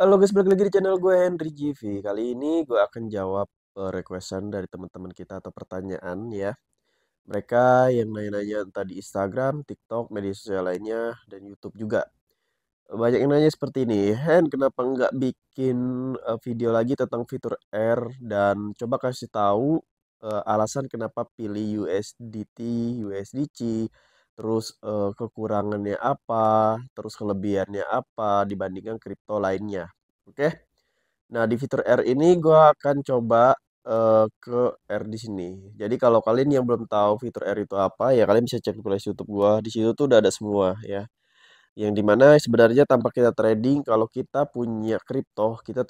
Halo guys, balik lagi di channel gue Henry GV. Kali ini gue akan jawab eh, requestan dari teman-teman kita atau pertanyaan ya. Mereka yang nanya-nanya entah di Instagram, TikTok, media sosial lainnya, dan YouTube juga. Banyak yang nanya seperti ini, Hen kenapa nggak bikin eh, video lagi tentang fitur R dan coba kasih tahu eh, alasan kenapa pilih USDT, USDC, terus uh, kekurangannya apa, terus kelebihannya apa dibandingkan kripto lainnya. Oke. Okay? Nah, di fitur R ini gue akan coba uh, ke R di sini. Jadi kalau kalian yang belum tahu fitur R itu apa, ya kalian bisa cek playlist YouTube gue. Di situ tuh udah ada semua ya yang dimana sebenarnya tanpa kita trading kalau kita punya kripto kita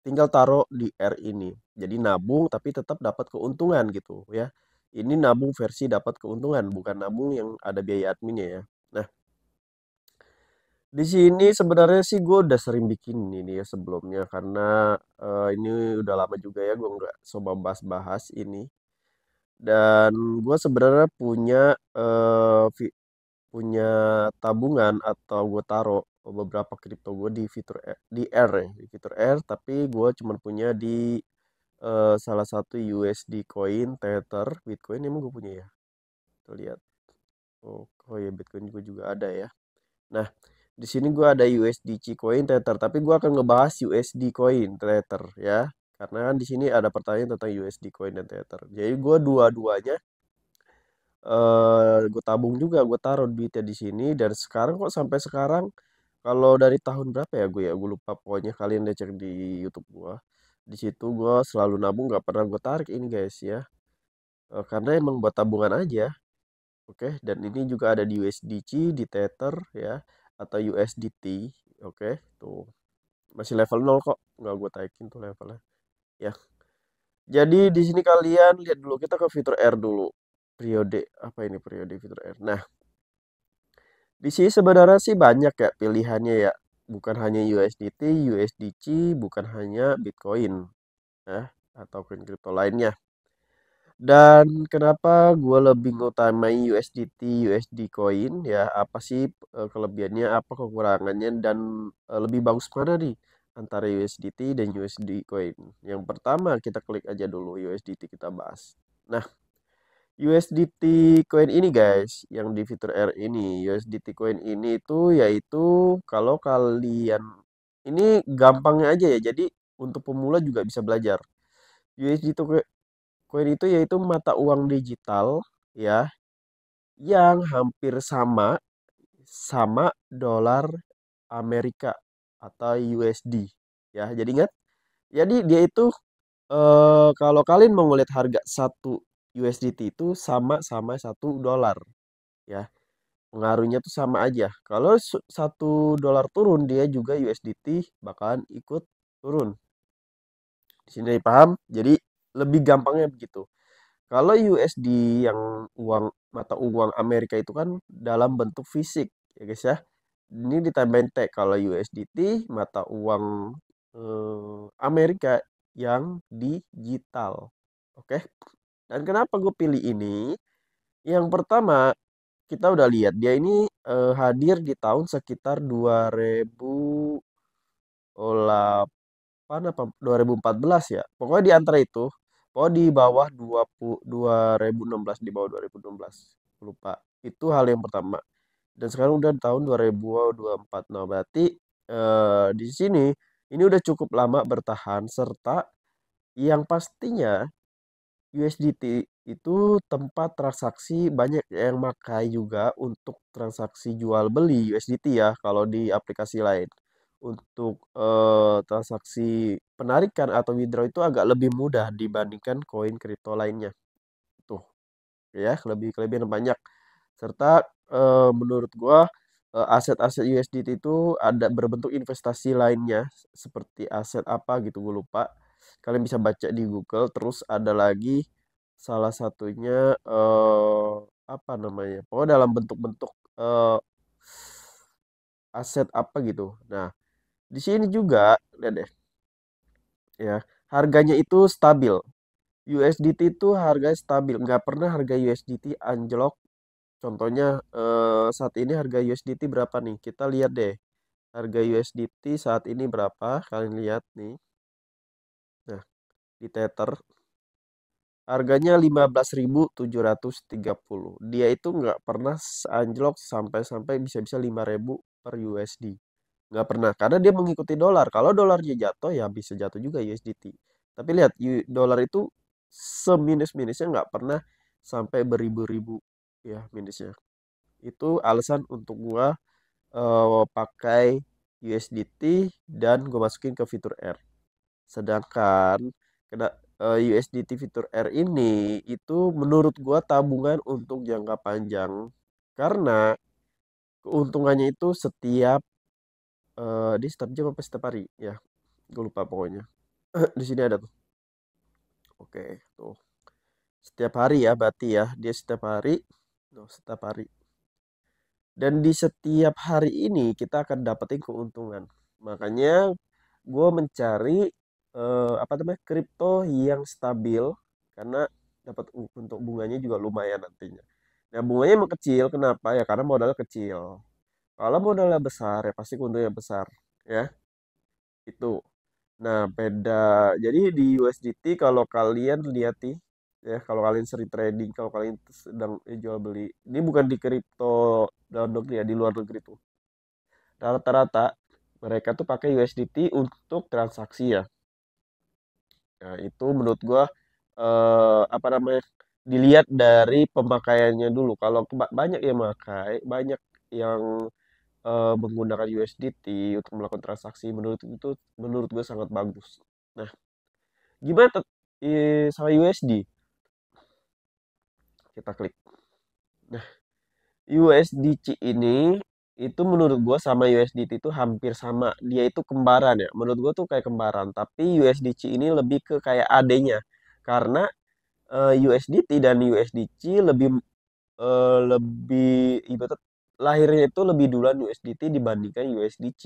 tinggal taruh di R ini jadi nabung tapi tetap dapat keuntungan gitu ya ini nabung versi dapat keuntungan, bukan nabung yang ada biaya adminnya ya. Nah, di sini sebenarnya sih gue udah sering bikin ini ya sebelumnya karena uh, ini udah lama juga ya gue nggak coba bahas-bahas ini. Dan gue sebenarnya punya uh, punya tabungan atau gue taruh beberapa kripto gue di fitur R, e, di R ya, di fitur R tapi gue cuma punya di Eh, salah satu USD coin Tether Bitcoin emang gue punya ya kita lihat oh, oh ya Bitcoin gue juga ada ya nah di sini gue ada USDC coin Tether tapi gue akan ngebahas USD coin Tether ya karena kan di sini ada pertanyaan tentang USD coin dan Tether jadi gue dua-duanya Uh, eh, gue tabung juga gue taruh duitnya di sini dan sekarang kok sampai sekarang kalau dari tahun berapa ya gue ya gue lupa pokoknya kalian udah cek di YouTube gue di situ gue selalu nabung gak pernah gue tarik ini guys ya eh, karena emang buat tabungan aja oke dan ini juga ada di USDC di Tether ya atau USDT oke tuh masih level 0 kok nggak gue taikin tuh levelnya ya jadi di sini kalian lihat dulu kita ke fitur R dulu periode apa ini periode fitur R nah di sini sebenarnya sih banyak ya pilihannya ya bukan hanya USDT, USDC, bukan hanya Bitcoin ya atau koin kripto lainnya. Dan kenapa gue lebih ngutamain USDT, USD Coin ya? Apa sih e, kelebihannya, apa kekurangannya dan e, lebih bagus mana nih antara USDT dan USD Coin? Yang pertama kita klik aja dulu USDT kita bahas. Nah, USDT coin ini guys yang di fitur R ini USDT coin ini itu yaitu kalau kalian ini gampangnya aja ya jadi untuk pemula juga bisa belajar USDT coin itu yaitu mata uang digital ya yang hampir sama sama dolar Amerika atau USD ya jadi ingat jadi dia itu eh, kalau kalian mau ngeliat harga satu USDT itu sama sama satu dolar ya pengaruhnya tuh sama aja kalau satu dolar turun dia juga USDT bakalan ikut turun di sini paham jadi lebih gampangnya begitu kalau USD yang uang mata uang Amerika itu kan dalam bentuk fisik ya guys ya ini ditambahin T kalau USDT mata uang eh, Amerika yang digital oke okay? Dan kenapa gue pilih ini? Yang pertama, kita udah lihat dia ini uh, hadir di tahun sekitar 2000 2008 apa 2014 ya. Pokoknya di antara itu, pokoknya di bawah 20 2016 di bawah 2016. Lupa. Itu hal yang pertama. Dan sekarang udah tahun 2024. Nah, berarti uh, di sini ini udah cukup lama bertahan serta yang pastinya USDT itu tempat transaksi banyak yang makai juga untuk transaksi jual beli USDT ya kalau di aplikasi lain. Untuk eh, transaksi penarikan atau withdraw itu agak lebih mudah dibandingkan koin kripto lainnya. Tuh. Ya, lebih kelebihan banyak. Serta eh, menurut gua aset-aset USDT itu ada berbentuk investasi lainnya seperti aset apa gitu gue lupa kalian bisa baca di Google terus ada lagi salah satunya uh, apa namanya pokoknya dalam bentuk-bentuk uh, aset apa gitu nah di sini juga lihat deh ya harganya itu stabil USDT itu harga stabil nggak pernah harga USDT anjlok contohnya uh, saat ini harga USDT berapa nih kita lihat deh harga USDT saat ini berapa kalian lihat nih di Tether harganya 15.730 dia itu nggak pernah anjlok sampai-sampai bisa-bisa 5.000 per USD nggak pernah karena dia mengikuti dolar kalau dolarnya jatuh ya bisa jatuh juga USDT tapi lihat dolar itu seminus-minusnya nggak pernah sampai beribu-ribu ya minusnya itu alasan untuk gua uh, pakai USDT dan gua masukin ke fitur R. Sedangkan kena eh, USDT fitur R ini itu menurut gua tabungan untuk jangka panjang karena keuntungannya itu setiap uh, eh, di setiap jam apa setiap hari ya gue lupa pokoknya di sini ada tuh oke tuh setiap hari ya berarti ya dia setiap hari tuh setiap hari dan di setiap hari ini kita akan dapetin keuntungan makanya gue mencari eh, apa namanya kripto yang stabil karena dapat untuk bunganya juga lumayan nantinya. Nah bunganya emang kecil, kenapa ya? Karena modalnya kecil. Kalau modalnya besar ya pasti keuntungannya besar, ya itu. Nah beda. Jadi di USDT kalau kalian lihat nih, ya kalau kalian sering trading, kalau kalian sedang eh, jual beli, ini bukan di kripto dalam negeri ya, di luar negeri tuh. Rata-rata mereka tuh pakai USDT untuk transaksi ya. Nah, itu menurut gua uh, apa namanya? dilihat dari pemakaiannya dulu. Kalau banyak yang memakai, banyak yang uh, menggunakan USDT untuk melakukan transaksi menurut itu menurut gue sangat bagus. Nah, gimana eh, sama USD? Kita klik. Nah, USDC ini itu menurut gue sama USDT itu hampir sama, dia itu kembaran ya, menurut gue tuh kayak kembaran, tapi USDC ini lebih ke kayak adanya Karena, uh, eh, USDT dan USDC lebih, uh, lebih ibarat lahirnya itu lebih duluan USDT dibandingkan USDC.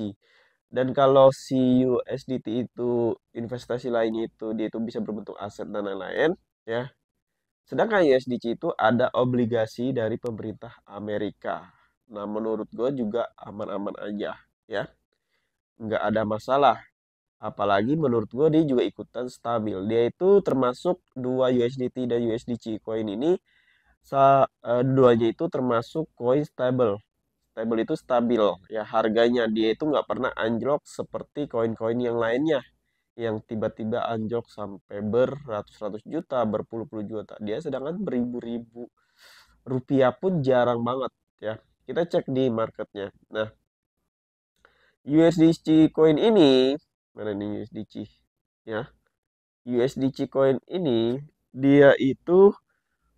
Dan kalau si USDT itu investasi lainnya itu dia itu bisa berbentuk aset dan lain-lain, ya. Sedangkan USDC itu ada obligasi dari pemerintah Amerika. Nah menurut gue juga aman-aman aja ya. Nggak ada masalah. Apalagi menurut gue dia juga ikutan stabil. Dia itu termasuk dua USDT dan USDC coin ini. Sa, e, duanya itu termasuk coin stable. Stable itu stabil ya harganya. Dia itu nggak pernah anjlok seperti koin-koin yang lainnya yang tiba-tiba anjlok sampai beratus-ratus juta, berpuluh-puluh juta. Dia sedangkan beribu-ribu rupiah pun jarang banget ya kita cek di marketnya nah USDC coin ini mana nih USDC ya USDC coin ini dia itu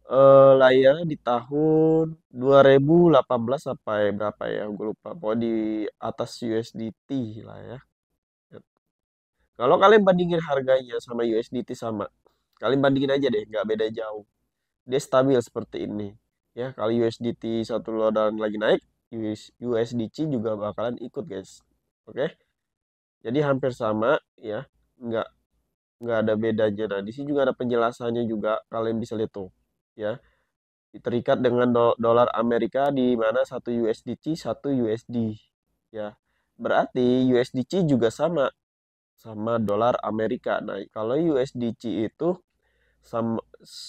eh, layar di tahun 2018 sampai berapa ya gue lupa pokoknya di atas USDT lah ya kalau kalian bandingin harganya sama USDT sama kalian bandingin aja deh nggak beda jauh dia stabil seperti ini ya kali USDT satu dan lagi naik US, USDC juga bakalan ikut guys oke okay? jadi hampir sama ya nggak nggak ada bedanya nah di sini juga ada penjelasannya juga kalian bisa lihat tuh ya terikat dengan do dolar Amerika di mana satu USDC satu USD ya berarti USDC juga sama sama dolar Amerika nah kalau USDC itu sama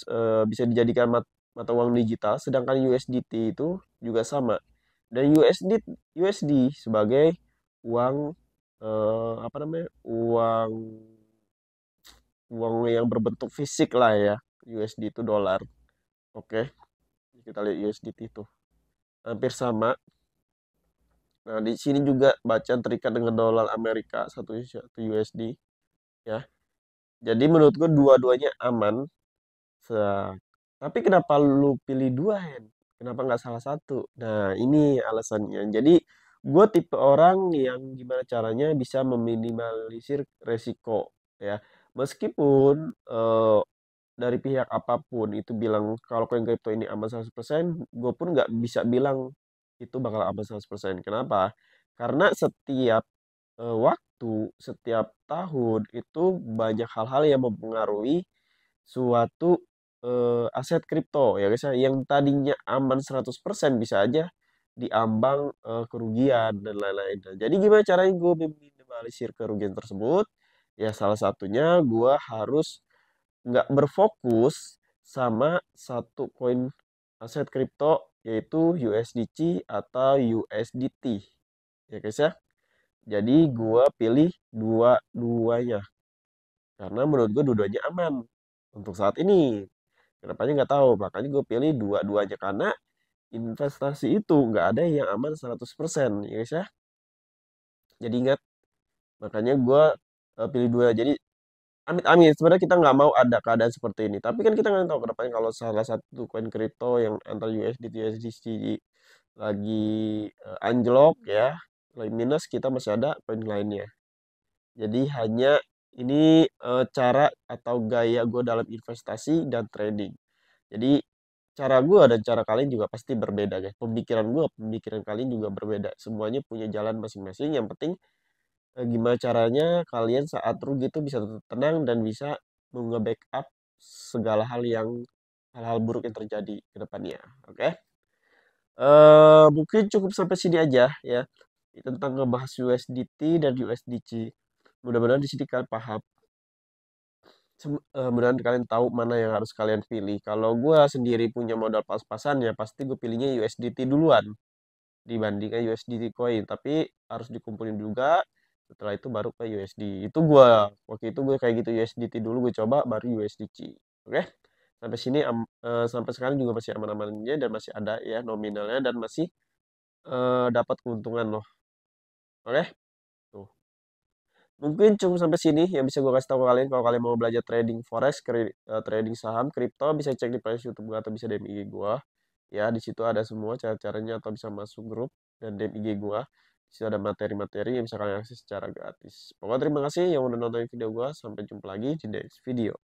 e, bisa dijadikan mat mata uang digital, sedangkan USDT itu juga sama. Dan USD USD sebagai uang eh, apa namanya? uang uang yang berbentuk fisik lah ya. USD itu dolar. Oke. Kita lihat USDT itu. Hampir sama. Nah, di sini juga bacaan terikat dengan dolar Amerika satu satu USD ya. Jadi menurut gue dua-duanya aman tapi kenapa lu pilih dua hand? Kenapa nggak salah satu? Nah ini alasannya. Jadi gue tipe orang yang gimana caranya bisa meminimalisir resiko ya. Meskipun uh, dari pihak apapun itu bilang kalau koin kripto ini aman 100%, gue pun nggak bisa bilang itu bakal aman 100%. Kenapa? Karena setiap uh, waktu, setiap tahun itu banyak hal-hal yang mempengaruhi suatu uh, aset kripto ya guys ya yang tadinya aman 100% bisa aja diambang uh, kerugian dan lain-lain. Nah, jadi gimana caranya gue meminimalisir kerugian tersebut? Ya salah satunya gue harus nggak berfokus sama satu koin aset kripto yaitu USDC atau USDT ya guys ya jadi gue pilih dua-duanya karena menurut gue dua-duanya aman untuk saat ini Kenapanya nggak tahu, makanya gue pilih dua-duanya karena investasi itu nggak ada yang aman 100% ya guys ya. Jadi ingat, makanya gue eh, pilih dua. Jadi amit-amit sebenarnya kita nggak mau ada keadaan seperti ini. Tapi kan kita nggak tahu kedepannya kalau salah satu koin kripto yang antar USD USDC lagi uh, anjlok ya, lagi minus kita masih ada koin lainnya. Jadi hanya ini eh, cara atau gaya gue dalam investasi dan trading. Jadi cara gue dan cara kalian juga pasti berbeda guys. Pemikiran gue, pemikiran kalian juga berbeda. Semuanya punya jalan masing-masing. Yang penting eh, gimana caranya kalian saat rugi itu bisa tetap tenang dan bisa nge-backup segala hal yang hal-hal buruk yang terjadi ke depannya. Oke. Okay? Uh, eh, mungkin cukup sampai sini aja ya tentang ngebahas USDT dan USDC mudah-mudahan di sini kalian paham mudah-mudahan eh, kalian tahu mana yang harus kalian pilih. Kalau gue sendiri punya modal pas-pasan ya pasti gue pilihnya USDT duluan dibandingkan USDT coin. Tapi harus dikumpulin juga setelah itu baru ke USD. Itu gue waktu itu gue kayak gitu USDT dulu gue coba baru USDC. Oke? Sampai sini um, uh, sampai sekarang juga masih aman-amannya dan masih ada ya nominalnya dan masih uh, dapat keuntungan loh. Oke? mungkin cuma sampai sini yang bisa gue kasih tahu ke kalian kalau kalian mau belajar trading forex eh, trading saham kripto bisa cek di playlist youtube gue atau bisa dm IG gue ya di situ ada semua cara caranya atau bisa masuk grup dan dm IG gue di situ ada materi-materi yang bisa kalian akses secara gratis pokoknya terima kasih yang udah nonton video gue sampai jumpa lagi di next video